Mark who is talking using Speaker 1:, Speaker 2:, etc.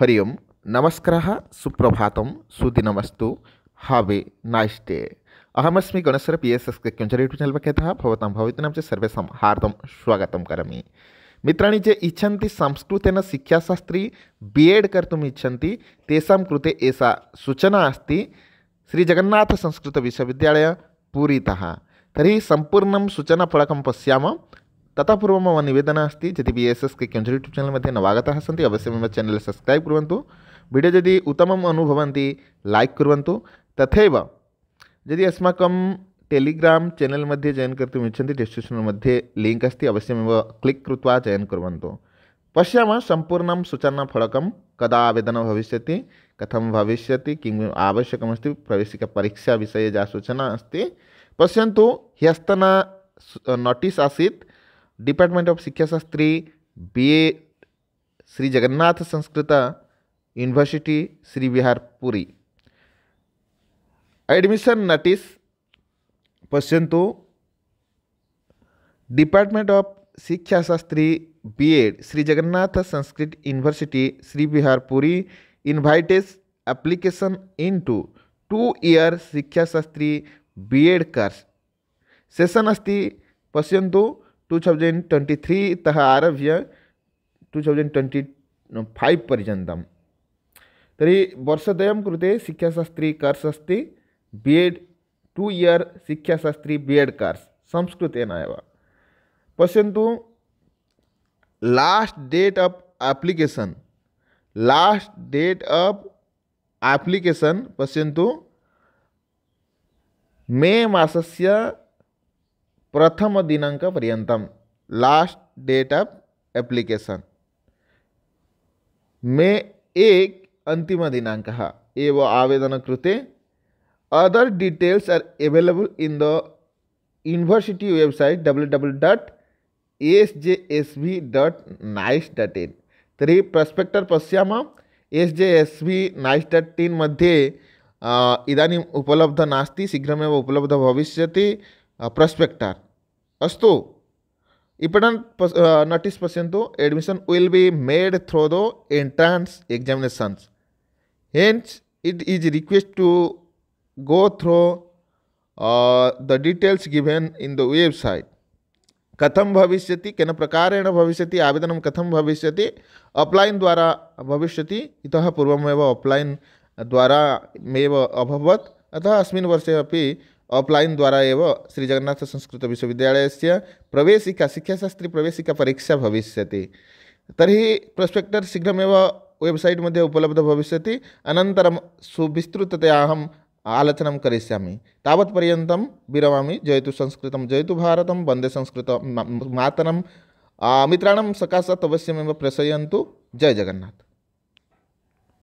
Speaker 1: हरि नमस्कार सुप्रभात सुदिनमस्तु हावे नाइस डे अहमस्मि गणेश्वर पी एस एस के क्युञ्चर यूट्यूब् चेनल् पक्षतः भवतां भवितुनां च सर्वेषां हार्दं स्वागतं करोमि मित्राणि ये इच्छन्ति संस्कृतेन शिक्षाशास्त्री बी एड कर्तुम् इच्छन्ति तेषां कृते एषा सूचना संस्कृत विश्वविद्यालय पूरितः तरी संपूर्ण सूचनाफलक पशा तथा पूर्व मम नवेदन अस्त यदि बी एस् एस के क्यों यूट्यूब चैनल मध्ये नवागताः सी अवश्य मैं चैनल सब्सक्राइब करूँ वीडियो यदि उत्तम अनुभवन्ति लाइक कुर्वन्तु तथा यदि अस्माक टेलीग्राम चैनल मध्ये जयन् कर्तुम् डिस्क्रिप्शन मध्ये लिंक अस्ति अवश्यम क्लिक कृत्वा चयन् कुर्वन्तु पश्यामः सूचना सूचनाफलकं कदा भविष्य भविष्यति कथं भविष्यति किम् आवश्यकमस्ति विषय या सूचना अस्ति पश्यन्तु ह्यस्तन नोटिस आसीत् डिपार्टमेंट ऑफ शिक्षाशास्त्री B A Shri Jagannath Sanskrit university Shri Vihar Puri admission notice पश्यंतु डिपार्टमेंट ऑफ शिक्षाशास्त्री B Ed Shri Jagannath Sanskrit university Shri Vihar Puri invites application in to two year शिक्षाशास्त्री बीएड कर्स सेशन अस्ति पश्यंतु टू थौसण्ड् थ्री त्रीतः आरभ्य टू थौसण्ड् ट्वेंटी फाइव पर्यत तरी वर्षद्वयं कृते शिक्षाशास्त्री कर्स अस्त बी एड टू इयर शिक्षाशास्त्री B Ed course Sanskrit पश्यं last date date application last date date application application पश्यन्तु मे मासस्य प्रथम पर्यत last date of application May एक अन्तिमदिनाङ्कः एव कृते other details are available in the university website W W dot S J S V dot nice dot in तरी prospectus पश्यामः S J S B nice dot in मध्ये इदानीम् उपलब्ध नास्ती शीघ्रमेव उपलब्ध भविष्य प्रस्पेक्टर अस्तु इपड़ notice person admission will be made throw the entrance examination hence it is request to go through the details given in the website कथम भविष्य कन प्रकारेण भविष्य आवेदन कथम भविष्य अफ्लाइन द्वारा भविष्य इत पूर्व अफ्लाइन द्वारा मे अभवत अतः अस्वर्षे अभी ऑफलाइन द्वारा एव श्री जगन्नाथ संस्कृत विश्वविद्यालय से प्रवेशिका शिक्षाशास्त्री प्रवेशिका परीक्षा भविष्य तरी प्रोस्पेक्टर शीघ्रमेव वेबसाइट मध्ये उपलब्ध भविष्य अनन्तरं सुविस्तृततया अहम् आलोचनं करिष्यामि तावत्पर्यन्तं विरमामि जयतु जय जयतु भारत वंदे संस्कृत मातरम मित्राण सकाशात् अवश्यमें प्रेषयन्तु जय जगन्नाथ